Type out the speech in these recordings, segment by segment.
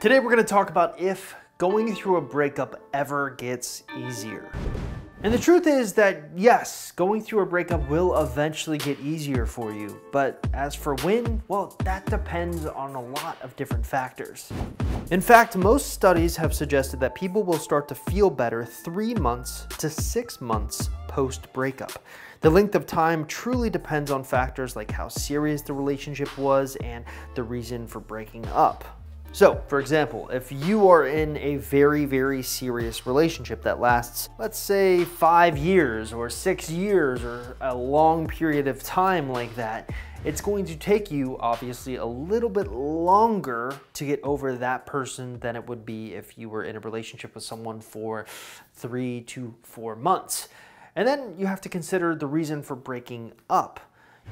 Today we're gonna talk about if going through a breakup ever gets easier. And the truth is that yes, going through a breakup will eventually get easier for you, but as for when, well, that depends on a lot of different factors. In fact, most studies have suggested that people will start to feel better three months to six months post breakup. The length of time truly depends on factors like how serious the relationship was and the reason for breaking up. So, for example, if you are in a very, very serious relationship that lasts, let's say, five years or six years or a long period of time like that, it's going to take you, obviously, a little bit longer to get over that person than it would be if you were in a relationship with someone for three to four months. And then you have to consider the reason for breaking up.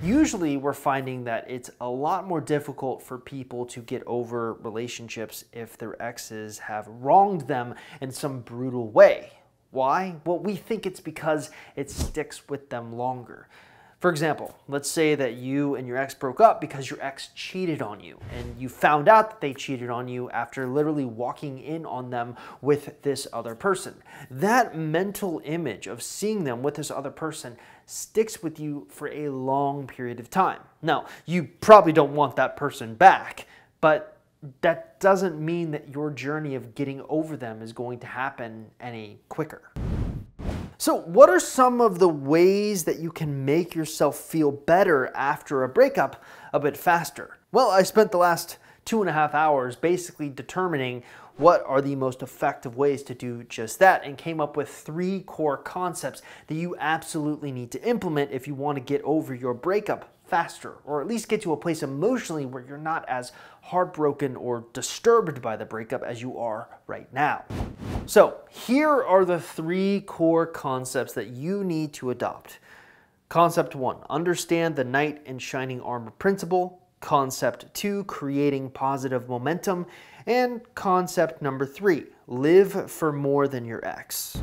Usually we're finding that it's a lot more difficult for people to get over relationships if their exes have wronged them in some brutal way. Why? Well, we think it's because it sticks with them longer. For example, let's say that you and your ex broke up because your ex cheated on you, and you found out that they cheated on you after literally walking in on them with this other person. That mental image of seeing them with this other person sticks with you for a long period of time. Now, you probably don't want that person back, but that doesn't mean that your journey of getting over them is going to happen any quicker. So, what are some of the ways that you can make yourself feel better after a breakup a bit faster? Well, I spent the last two and a half hours basically determining what are the most effective ways to do just that and came up with three core concepts that you absolutely need to implement if you want to get over your breakup faster, or at least get to a place emotionally where you're not as heartbroken or disturbed by the breakup as you are right now. So, here are the three core concepts that you need to adopt. Concept one, understand the knight in shining armor principle. Concept two, creating positive momentum. And concept number three, live for more than your ex.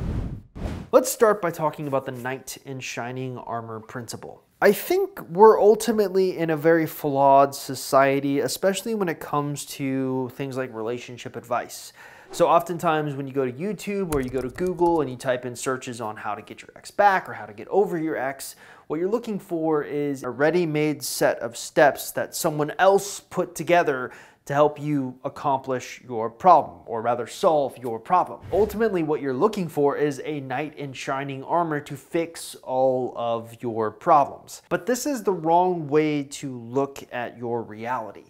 Let's start by talking about the knight in shining armor principle. I think we're ultimately in a very flawed society, especially when it comes to things like relationship advice. So, oftentimes, when you go to YouTube or you go to Google and you type in searches on how to get your ex back or how to get over your ex, what you're looking for is a ready made set of steps that someone else put together to help you accomplish your problem, or rather solve your problem. Ultimately, what you're looking for is a knight in shining armor to fix all of your problems. But this is the wrong way to look at your reality.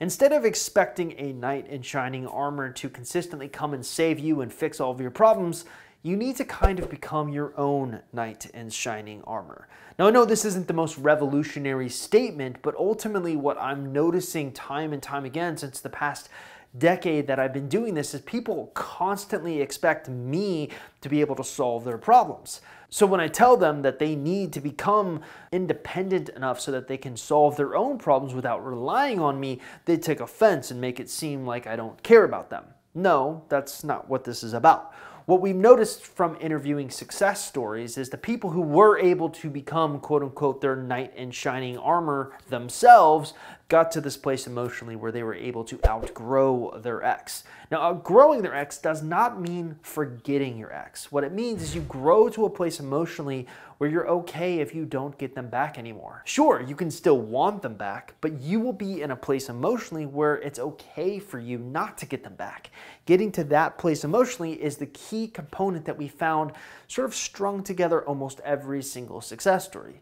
Instead of expecting a knight in shining armor to consistently come and save you and fix all of your problems, you need to kind of become your own knight in shining armor. Now, I know this isn't the most revolutionary statement, but ultimately, what I'm noticing time and time again since the past decade that I've been doing this is people constantly expect me to be able to solve their problems. So when I tell them that they need to become independent enough so that they can solve their own problems without relying on me, they take offense and make it seem like I don't care about them. No, that's not what this is about what we've noticed from interviewing success stories is the people who were able to become, quote unquote, their knight in shining armor themselves, got to this place emotionally where they were able to outgrow their ex. Now, outgrowing their ex does not mean forgetting your ex. What it means is you grow to a place emotionally where you're okay if you don't get them back anymore. Sure, you can still want them back, but you will be in a place emotionally where it's okay for you not to get them back. Getting to that place emotionally is the key component that we found sort of strung together almost every single success story.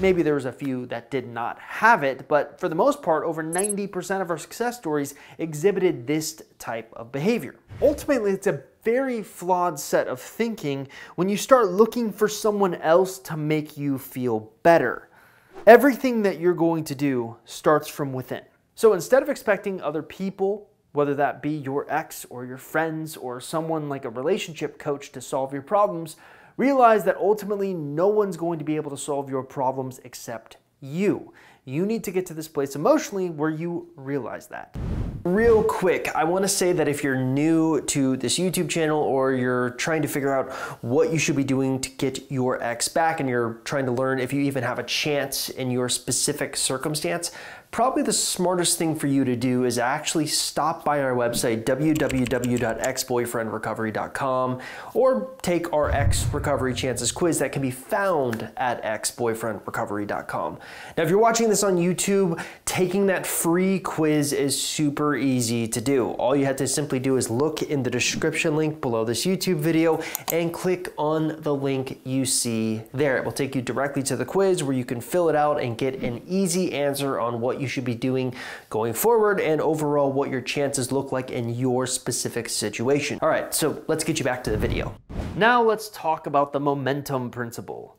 Maybe there was a few that did not have it, but for the most part, over 90% of our success stories exhibited this type of behavior. Ultimately, it's a very flawed set of thinking when you start looking for someone else to make you feel better. Everything that you're going to do starts from within. So instead of expecting other people, whether that be your ex or your friends or someone like a relationship coach to solve your problems, Realize that ultimately no one's going to be able to solve your problems except you. You need to get to this place emotionally where you realize that. Real quick, I want to say that if you're new to this YouTube channel or you're trying to figure out what you should be doing to get your ex back and you're trying to learn if you even have a chance in your specific circumstance, probably the smartest thing for you to do is actually stop by our website, www.exboyfriendrecovery.com, or take our Ex Recovery Chances quiz that can be found at exboyfriendrecovery.com. Now, if you're watching this on YouTube, taking that free quiz is super easy to do. All you have to simply do is look in the description link below this YouTube video and click on the link you see there. It will take you directly to the quiz where you can fill it out and get an easy answer on what you should be doing going forward and overall what your chances look like in your specific situation. All right, so let's get you back to the video. Now let's talk about the momentum principle.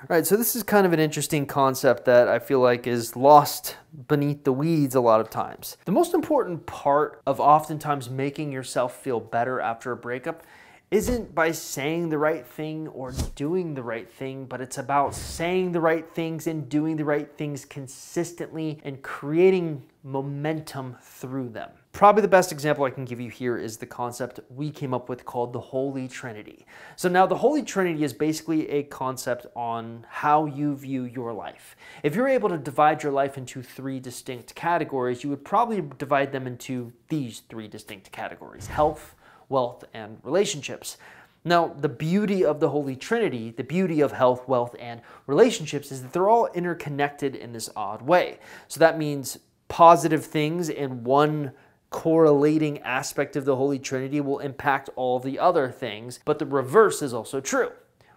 All right, so this is kind of an interesting concept that I feel like is lost beneath the weeds a lot of times. The most important part of oftentimes making yourself feel better after a breakup isn't by saying the right thing or doing the right thing, but it's about saying the right things and doing the right things consistently and creating momentum through them. Probably the best example I can give you here is the concept we came up with called the Holy Trinity. So now the Holy Trinity is basically a concept on how you view your life. If you're able to divide your life into three distinct categories, you would probably divide them into these three distinct categories, health, wealth, and relationships. Now, the beauty of the Holy Trinity, the beauty of health, wealth, and relationships is that they're all interconnected in this odd way. So that means positive things in one correlating aspect of the Holy Trinity will impact all the other things, but the reverse is also true.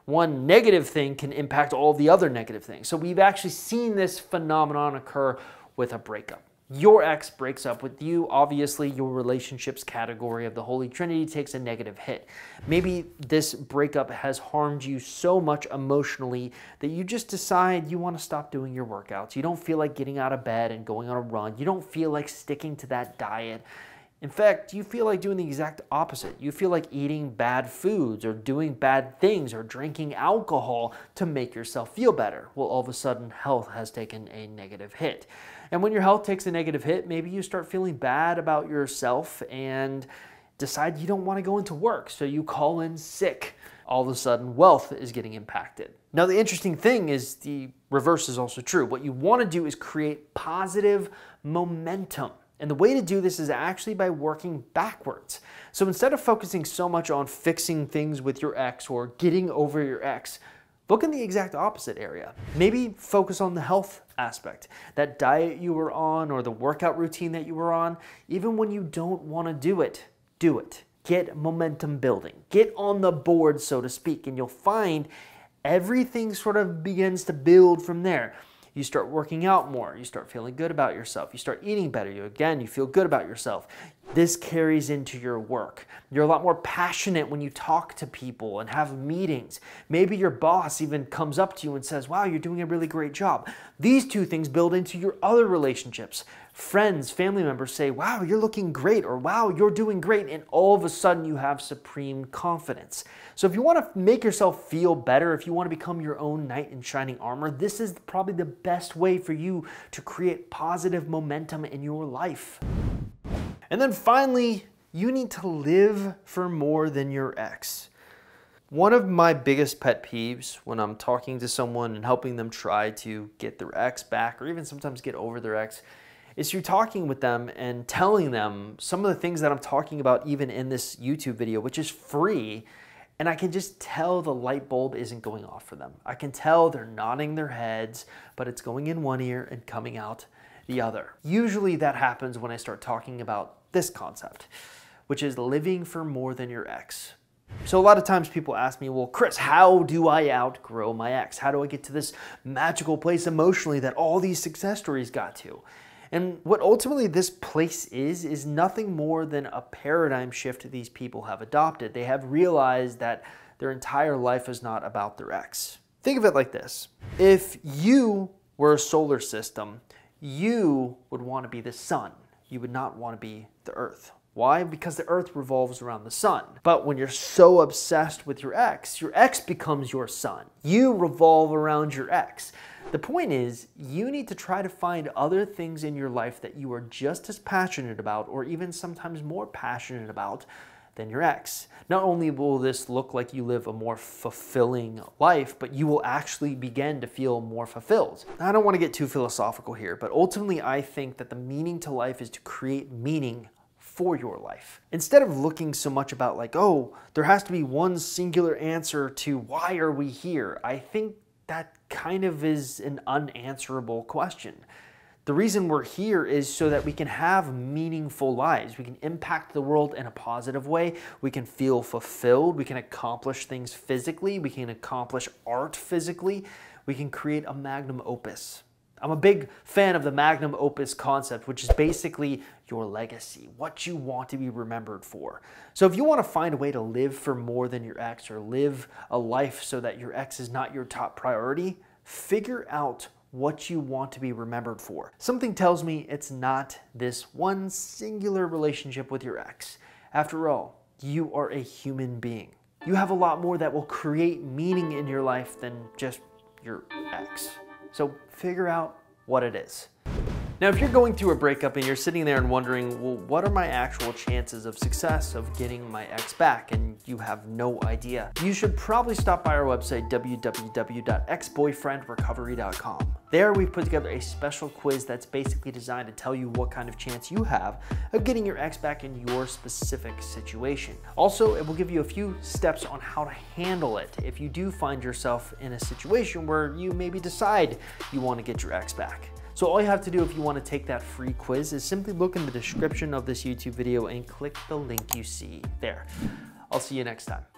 One negative thing can impact all the other negative things. So we've actually seen this phenomenon occur with a breakup your ex breaks up with you, obviously your relationships category of the Holy Trinity takes a negative hit. Maybe this breakup has harmed you so much emotionally that you just decide you want to stop doing your workouts. You don't feel like getting out of bed and going on a run. You don't feel like sticking to that diet. In fact, you feel like doing the exact opposite. You feel like eating bad foods or doing bad things or drinking alcohol to make yourself feel better. Well, all of a sudden, health has taken a negative hit. And when your health takes a negative hit, maybe you start feeling bad about yourself and decide you don't want to go into work, so you call in sick. All of a sudden, wealth is getting impacted. Now, the interesting thing is the reverse is also true. What you want to do is create positive momentum. And the way to do this is actually by working backwards. So instead of focusing so much on fixing things with your ex or getting over your ex, Book in the exact opposite area. Maybe focus on the health aspect, that diet you were on or the workout routine that you were on. Even when you don't want to do it, do it. Get momentum building. Get on the board, so to speak, and you'll find everything sort of begins to build from there. You start working out more, you start feeling good about yourself, you start eating better, you again, you feel good about yourself this carries into your work. You're a lot more passionate when you talk to people and have meetings. Maybe your boss even comes up to you and says, Wow, you're doing a really great job. These two things build into your other relationships. Friends, family members say, Wow, you're looking great, or Wow, you're doing great. And all of a sudden, you have supreme confidence. So, if you want to make yourself feel better, if you want to become your own knight in shining armor, this is probably the best way for you to create positive momentum in your life. And then finally, you need to live for more than your ex. One of my biggest pet peeves when I'm talking to someone and helping them try to get their ex back or even sometimes get over their ex is you're talking with them and telling them some of the things that I'm talking about even in this YouTube video, which is free. And I can just tell the light bulb isn't going off for them. I can tell they're nodding their heads, but it's going in one ear and coming out the other. Usually that happens when I start talking about this concept, which is living for more than your ex. So a lot of times people ask me, well, Chris, how do I outgrow my ex? How do I get to this magical place emotionally that all these success stories got to? And what ultimately this place is, is nothing more than a paradigm shift these people have adopted. They have realized that their entire life is not about their ex. Think of it like this. If you were a solar system, you would want to be the sun. You would not want to be the earth. Why? Because the earth revolves around the sun. But when you're so obsessed with your ex, your ex becomes your sun. You revolve around your ex. The point is, you need to try to find other things in your life that you are just as passionate about, or even sometimes more passionate about, than your ex. Not only will this look like you live a more fulfilling life, but you will actually begin to feel more fulfilled. Now, I don't want to get too philosophical here, but ultimately, I think that the meaning to life is to create meaning for your life. Instead of looking so much about like, oh, there has to be one singular answer to why are we here? I think that kind of is an unanswerable question. The reason we're here is so that we can have meaningful lives. We can impact the world in a positive way. We can feel fulfilled. We can accomplish things physically. We can accomplish art physically. We can create a magnum opus. I'm a big fan of the magnum opus concept, which is basically your legacy, what you want to be remembered for. So, if you want to find a way to live for more than your ex or live a life so that your ex is not your top priority, figure out what you want to be remembered for. Something tells me it's not this one singular relationship with your ex. After all, you are a human being. You have a lot more that will create meaning in your life than just your ex. So figure out what it is. Now, if you're going through a breakup and you're sitting there and wondering, well, what are my actual chances of success of getting my ex back? And you have no idea. You should probably stop by our website, www.exboyfriendrecovery.com. There, we've put together a special quiz that's basically designed to tell you what kind of chance you have of getting your ex back in your specific situation. Also, it will give you a few steps on how to handle it if you do find yourself in a situation where you maybe decide you want to get your ex back. So all you have to do if you wanna take that free quiz is simply look in the description of this YouTube video and click the link you see there. I'll see you next time.